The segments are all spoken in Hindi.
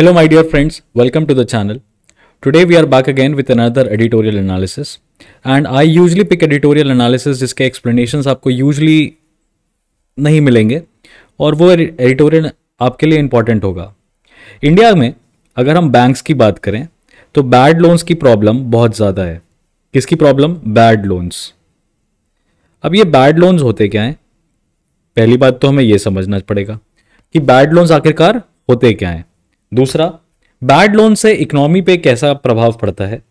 Hello my dear friends, welcome to the channel. Today we are back again with another editorial analysis and I usually pick editorial analysis jiske explanations aapko usually nahi milenge aur wo editorial aapke liye important hoga india mein agar hum banks ki baat kare to bad loans ki problem bahut zyada hai kiski problem bad loans ab ye bad loans hote kya hain pehli baat to hame ye samajhna padega ki bad loans aakhirkar hote kya hain दूसरा बैड लोन से इकोनॉमी पे कैसा प्रभाव पड़ता है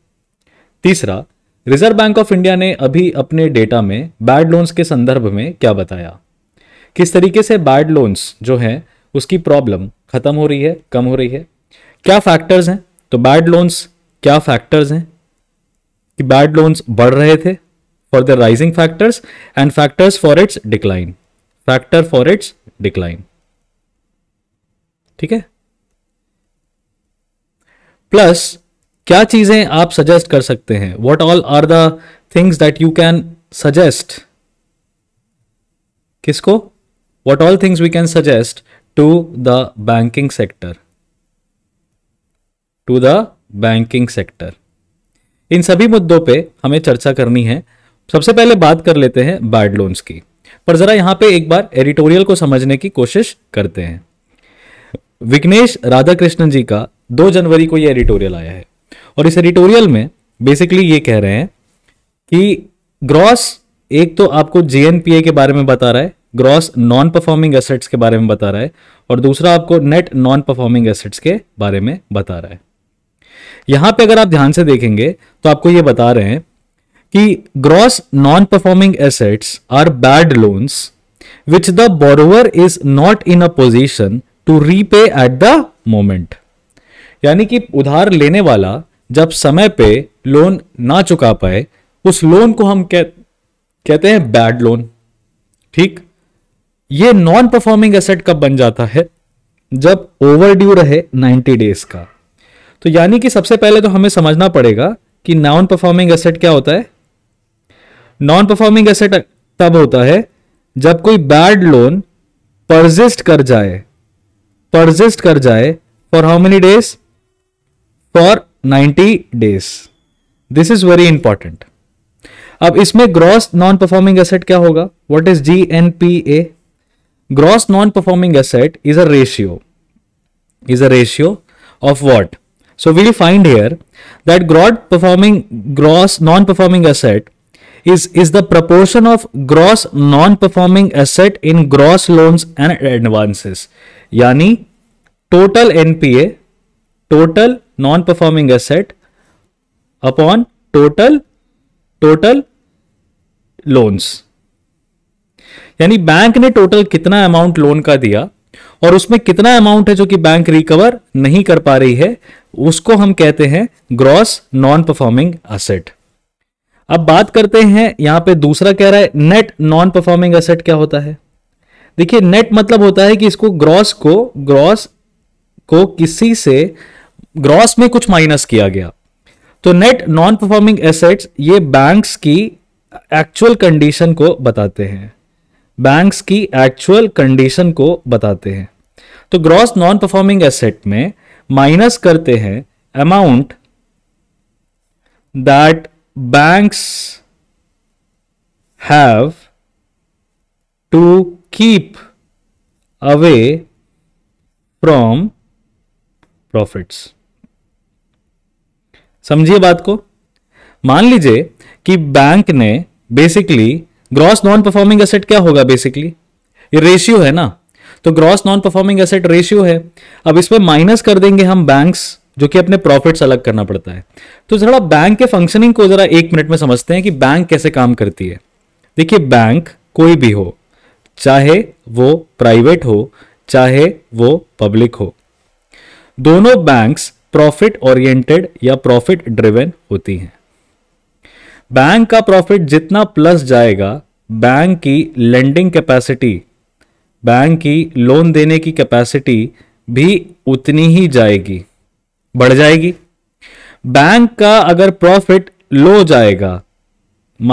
तीसरा रिजर्व बैंक ऑफ इंडिया ने अभी अपने डेटा में बैड लोन्स के संदर्भ में क्या बताया किस तरीके से बैड लोन्स जो हैं उसकी प्रॉब्लम खत्म हो रही है कम हो रही है क्या फैक्टर्स हैं तो बैड लोन्स क्या फैक्टर्स हैं कि बैड लोन्स बढ़ रहे थे for the rising factors and factors for its decline factor for its decline ठीक है प्लस क्या चीज़ें आप सजेस्ट कर सकते हैं what all are the things that you can suggest किसको what all things we can suggest to the banking sector to the banking sector इन सभी मुद्दों पे हमें चर्चा करनी है सबसे पहले बात कर लेते हैं बैड लोन्स की पर जरा यहां पे एक बार एडिटोरियल को समझने की कोशिश करते हैं विघ्नेश राधाकृष्णन जी का दो जनवरी को ये एडिटोरियल आया है और इस एडिटोरियल में बेसिकली ये कह रहे हैं कि ग्रॉस एक तो आपको जे के बारे में बता रहा है ग्रॉस नॉन परफॉर्मिंग एसेट्स के बारे में बता रहा है और दूसरा आपको नेट नॉन परफॉर्मिंग एसेट्स के बारे में बता रहा है यहां पे अगर आप ध्यान से देखेंगे तो आपको ये बता रहे हैं कि gross non performing assets are bad loans which the borrower is not in a position to repay at the moment यानी कि उधार लेने वाला जब समय पे लोन ना चुका पाए उस लोन को हम कह, कहते हैं बैड लोन ठीक ये नॉन परफॉर्मिंग एसेट कब बन जाता है जब ओवरड्यू रहे 90 डेज का तो यानी कि सबसे पहले तो हमें समझना पड़ेगा कि नॉन परफॉर्मिंग एसेट क्या होता है नॉन परफॉर्मिंग एसेट तब होता है जब कोई बैड लोन परजिस्ट कर जाए परजिस्ट कर जाए for how many days for 90 days. This is very important. अब इसमें ग्रॉस नॉन परफॉर्मिंग एसेट क्या What is G N P A? Gross non-performing asset is a ratio. Is a ratio of what? so we'll find here that gross performing gross non-performing asset is, is the proportion of gross non-performing asset in gross loans and advances. Yani total NPA, total non performing asset upon total total loans यानी बैंक ने टोटल कितना अमाउंट लोन का दिया और उसमें कितना अमाउंट है जो कि बैंक रिकवर नहीं कर पा रही है उसको हम कहते हैं ग्रॉस नॉन परफॉर्मिंग असेट अब बात करते हैं यहां पे दूसरा कह रहा है नेट नॉन परफॉर्मिंग असेट क्या होता है देखिए नेट मतलब होता है कि इसको ग्रॉस को ग्रॉस को किसी से ग्रॉस में कुछ माइनस किया गया तो नेट नॉन परफॉर्मिंग एसेट्स ये बैंक्स की एक्चुअल कंडीशन को बताते हैं बैंक्स की एक्चुअल कंडीशन को बताते हैं तो ग्रॉस नॉन परफॉर्मिंग एसेट में माइनस करते हैं amount that banks have to keep away from profits समझिए बात को मान लीजिए कि बैंक ने basically gross non performing asset क्या होगा बेसिकली ये रेशियो है ना तो gross non performing asset ratio है अब इसमें माइनस कर देंगे हम बैंक्स जो कि अपने प्रॉफिट्स अलग करना पड़ता है तो जरा बैंक के फंक्शनिंग को जरा एक मिनट में समझते हैं कि बैंक कैसे काम करती है देखिए बैंक कोई भी हो चाहे वो प्राइवेट हो चाहे वो पब्लिक हो दोनों बैंक्स प्रॉफिट ओरिएंटेड या प्रॉफिट ड्रिवेन होती हैं बैंक का प्रॉफिट जितना प्लस जाएगा बैंक की लेंडिंग कैपेसिटी बैंक की लोन देने की कैपेसिटी भी उतनी ही जाएगी बढ़ जाएगी बैंक का अगर प्रॉफिट लो जाएगा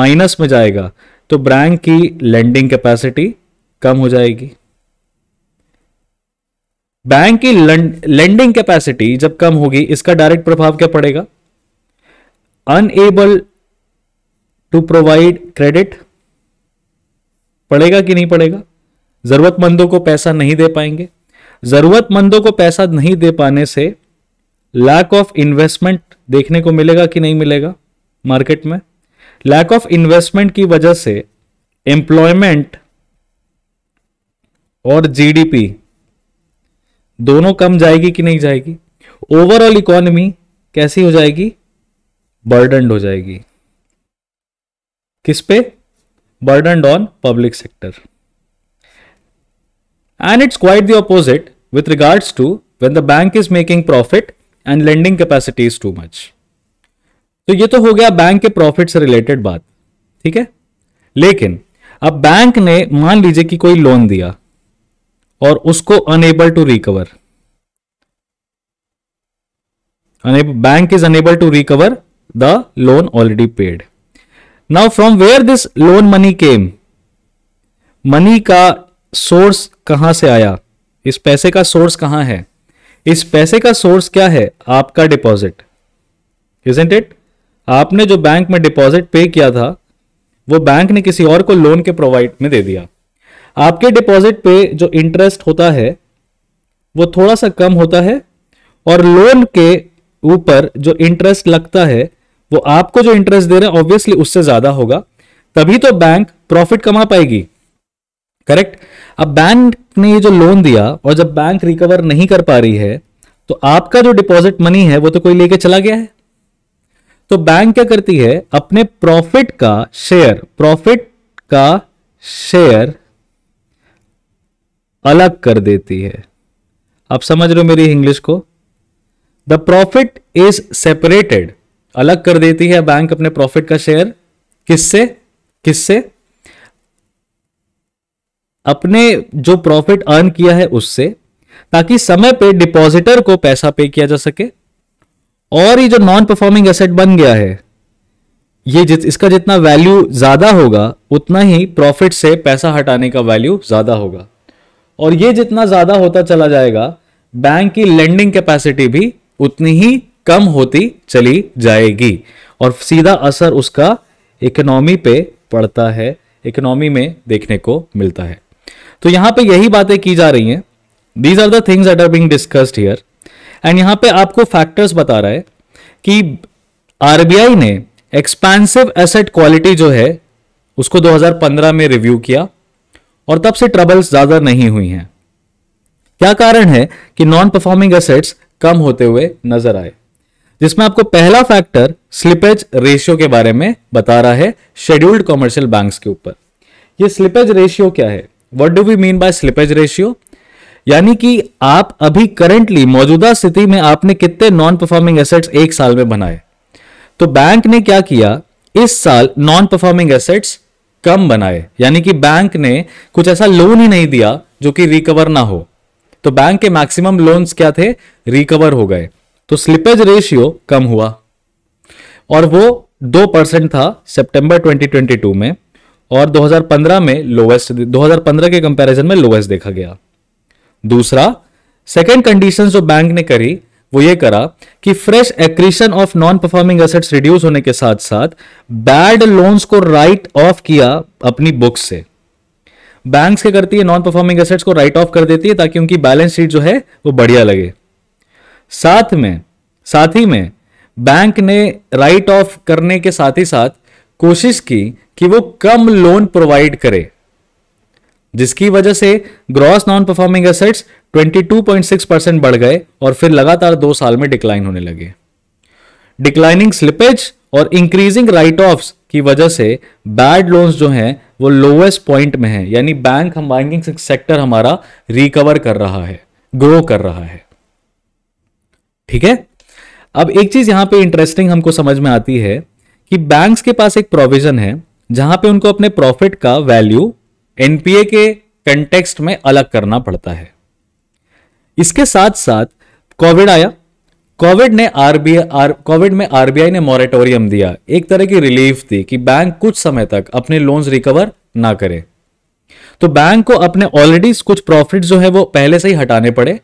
माइनस में जाएगा तो बैंक की लेंडिंग कैपेसिटी कम हो जाएगी बैंक की लेंडिंग कैपेसिटी जब कम होगी इसका डायरेक्ट प्रभाव क्या पड़ेगा अनएबल टू प्रोवाइड क्रेडिट पड़ेगा कि नहीं पड़ेगा जरूरतमंदों को पैसा नहीं दे पाएंगे जरूरतमंदों को पैसा नहीं दे पाने से लैक ऑफ इन्वेस्टमेंट देखने को मिलेगा कि नहीं मिलेगा मार्केट में लैक ऑफ इन्वेस्टमेंट की वजह से एम्प्लॉयमेंट और जीडीपी दोनों कम जाएगी कि नहीं जाएगी ओवरऑल इकोनॉमी कैसी हो जाएगी बर्डनड हो जाएगी किस पे burdened on public sector and it's quite the opposite with regards to when the bank is making profit and lending capacity is too much तो ये तो हो गया बैंक के प्रॉफिट से रिलेटेड बात ठीक है लेकिन अब बैंक ने मान लीजिए कि कोई लोन दिया और उसको unable to recover bank is unable to recover the loan already paid now from where this loan money came money का सोर्स कहां से आया इस पैसे का सोर्स कहां है इस पैसे का सोर्स क्या है आपका डिपॉजिट इजेंट इट आपने जो बैंक में डिपॉजिट पे किया था वो बैंक ने किसी और को लोन के प्रोवाइड में दे दिया आपके डिपॉजिट पे जो इंटरेस्ट होता है वो थोड़ा सा कम होता है और लोन के ऊपर जो इंटरेस्ट लगता है वो आपको जो इंटरेस्ट दे रहे हैं ऑब्वियसली उससे ज्यादा होगा तभी तो बैंक प्रॉफिट कमा पाएगी करेक्ट अब बैंक ने ये जो लोन दिया और जब बैंक रिकवर नहीं कर पा रही है तो आपका जो डिपॉजिट मनी है वो तो कोई लेके चला गया है तो बैंक क्या करती है अपने प्रॉफिट का शेयर प्रॉफिट का शेयर अलग कर देती है आप समझ रहे हो मेरी इंग्लिश को द प्रॉफिट इज सेपरेटेड अलग कर देती है बैंक अपने प्रॉफिट का शेयर किससे किससे अपने जो प्रॉफिट अर्न किया है उससे ताकि समय पे डिपॉजिटर को पैसा पे किया जा सके और ये जो नॉन परफॉर्मिंग एसेट बन गया है ये जित, इसका जितना वैल्यू ज्यादा होगा उतना ही प्रॉफिट से पैसा हटाने का वैल्यू ज्यादा होगा और ये जितना ज्यादा होता चला जाएगा बैंक की लेंडिंग कैपेसिटी भी उतनी ही कम होती चली जाएगी और सीधा असर उसका इकोनॉमी पे पड़ता है इकोनॉमी में देखने को मिलता है तो यहां पे यही बातें की जा रही हैं these are the things that are being discussed here and यहां पे आपको फैक्टर्स बता रहा है कि आरबीआई ने एक्सपेंसिव एसेट क्वालिटी जो है उसको 2015 में रिव्यू किया और तब से ट्रबल्स ज्यादा नहीं हुई हैं क्या कारण है कि नॉन परफॉर्मिंग असेट्स कम होते हुए नजर आए जिसमें आपको पहला फैक्टर स्लिपेज रेशियो के बारे में बता रहा है शेड्यूल्ड कॉमर्शियल बैंक्स के ऊपर ये स्लिपेज रेशियो क्या है what do we mean by slippage ratio यानी कि आप अभी करंटली मौजूदा स्थिति में आपने कितने नॉन परफॉर्मिंग एसेट्स एक साल में बनाए तो बैंक ने क्या किया इस साल नॉन परफॉर्मिंग एसेट्स कम बनाए यानी कि बैंक ने कुछ ऐसा लोन ही नहीं दिया जो कि रिकवर ना हो तो बैंक के मैक्सिमम लोन्स क्या थे रिकवर हो गए तो स्लिपेज रेशियो कम हुआ और वो दो परसेंट था सितंबर 2022 में और 2015 में लोवेस्ट 2015 के कंपैरिजन में लोवेस्ट देखा गया दूसरा सेकेंड कंडीशन जो बैंक ने करी वो ये करा कि fresh accretion of non performing assets reduce होने के साथ साथ बैड लोन्स को राइट ऑफ किया अपनी बुक्स से बैंक क्या करती है नॉन परफॉर्मिंग एसेट्स को राइट ऑफ कर देती है ताकि उनकी बैलेंस शीट जो है वो बढ़िया लगे साथ में साथ ही में बैंक ने राइट ऑफ करने के साथ ही साथ कोशिश की कि वो कम लोन प्रोवाइड करे जिसकी वजह से gross non performing assets 22.6 percent बढ़ गए और फिर लगातार दो साल में डिक्लाइन होने लगे डिक्लाइनिंग स्लिपेज और इंक्रीजिंग राइट ऑफ की वजह से बैड लोन्स जो हैं वो लोवेस्ट पॉइंट में है यानी बैंक हम बैंकिंग सेक्टर हमारा रिकवर कर रहा है ग्रो कर रहा है ठीक है अब एक चीज यहां पे इंटरेस्टिंग हमको समझ में आती है कि बैंक्स के पास एक प्रोविजन है जहां पे उनको अपने प्रॉफिट का वैल्यू एनपीए के कंटेक्स्ट में अलग करना पड़ता है इसके साथ साथ कोविड आया कोविड ने आरबीआई कोविड में आरबीआई ने मॉरेटोरियम दिया एक तरह की रिलीफ थी कि बैंक कुछ समय तक अपने लोन्स रिकवर ना करे तो बैंक को अपने ऑलरेडी कुछ प्रॉफिट जो है वो पहले से ही हटाने पड़े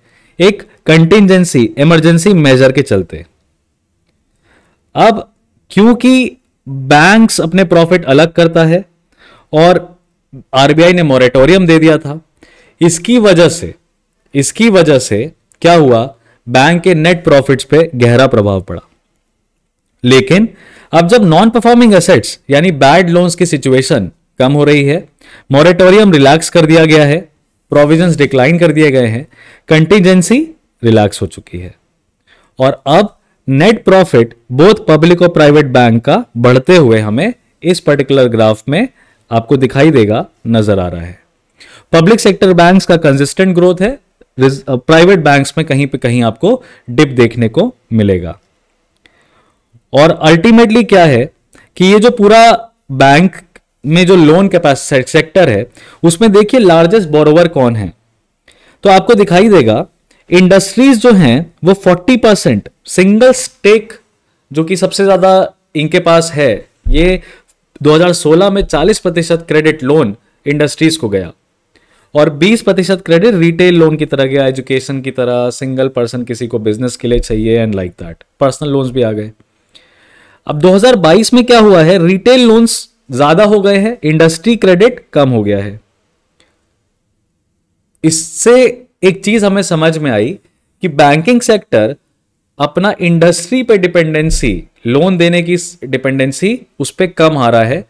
एक कंटिजेंसी इमरजेंसी मेजर के चलते अब क्योंकि बैंक्स अपने प्रॉफिट अलग करता है और आरबीआई ने मॉरेटोरियम दे दिया था इसकी वजह से इसकी वजह से क्या हुआ बैंक के नेट प्रॉफिट्स पे गहरा प्रभाव पड़ा लेकिन अब जब नॉन परफॉर्मिंग एसेट्स यानी बैड लोन्स की सिचुएशन कम हो रही है मॉरेटोरियम रिलैक्स कर दिया गया है प्रोविजंस डिक्लाइन कर दिए गए हैं कंटीजेंसी रिलैक्स हो चुकी है और अब नेट प्रॉफिट बोथ पब्लिक और प्राइवेट बैंक का बढ़ते हुए हमें इस पर्टिकुलर ग्राफ में आपको दिखाई देगा नजर आ रहा है पब्लिक सेक्टर बैंक्स का कंसिस्टेंट ग्रोथ है प्राइवेट बैंक्स uh, में कहीं पे कहीं आपको डिप देखने को मिलेगा और अल्टीमेटली क्या है कि ये जो पूरा बैंक में जो लोन कैपेसिटी सेक्टर है उसमें देखिए लार्जेस्ट बोरोवर कौन है तो आपको दिखाई देगा इंडस्ट्रीज जो हैं वो 40 परसेंट सिंगल स्टेक जो कि सबसे ज़्यादा इनके पास है ये 2016 में 40 प्रतिशत क्रेडिट लोन इंडस्ट्रीज को गया और 20 प्रतिशत क्रेडिट रिटेल लोन की तरह गया एजुकेशन की तरह सिंगल पर्सन किसी को बिजनेस के लिए चाहिए and like that personal loans भी आ गए अब 2022 में क्या हुआ है रिटेल लोन्स ज्यादा हो गए हैं इंडस्ट्री क्रेडिट कम हो गया है इससे एक चीज हमें समझ में आई कि बैंकिंग सेक्टर अपना इंडस्ट्री पे डिपेंडेंसी लोन देने की डिपेंडेंसी उस पर कम आ रहा है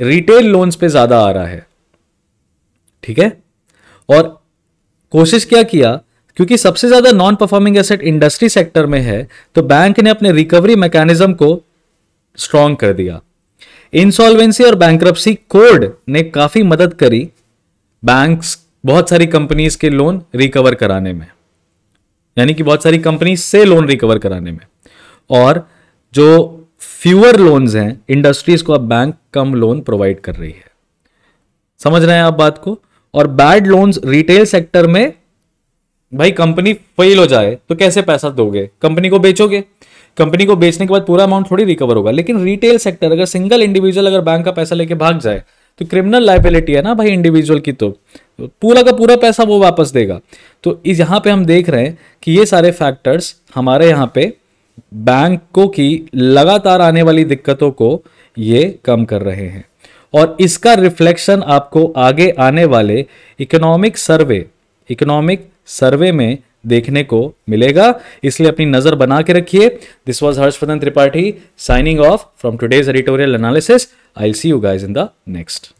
रिटेल लोन्स पे ज्यादा आ रहा है ठीक है और कोशिश क्या किया क्योंकि सबसे ज्यादा non performing asset industry sector में है तो बैंक ने अपने रिकवरी मैकेनिज्म को स्ट्रॉन्ग कर दिया इंसॉल्वेंसी और बैंक कोड ने काफी मदद करी बैंक बहुत सारी कंपनीज के लोन रिकवर कराने में यानी कि बहुत सारी कंपनी से लोन रिकवर कराने में और जो फ्यूअर लोन्स हैं इंडस्ट्रीज को अब बैंक कम लोन प्रोवाइड कर रही है समझ रहे हैं आप बात को और बैड लोन्स रिटेल सेक्टर में भाई कंपनी फेल हो जाए तो कैसे पैसा दोगे कंपनी को बेचोगे कंपनी को बेचने के बाद पूरा अमाउंट थोड़ी रिकवर होगा लेकिन रिटेल सेक्टर अगर सिंगल इंडिविजुअल अगर बैंक का पैसा लेके भाग जाए तो क्रिमिनल लाइबिलिटी है ना भाई इंडिविजुअल की तो पूरा का पूरा पैसा वो वापस देगा तो इस यहाँ पे हम देख रहे हैं कि ये सारे फैक्टर्स हमारे यहाँ पे बैंकों की लगातार आने वाली दिक्कतों को ये कम कर रहे हैं और इसका रिफ्लेक्शन आपको आगे आने वाले इकोनॉमिक सर्वे इकोनॉमिक सर्वे में देखने को मिलेगा इसलिए अपनी नजर बना के रखिए this was Harshvardhan Tripathi signing off from today's editorial analysis I see you guys in the next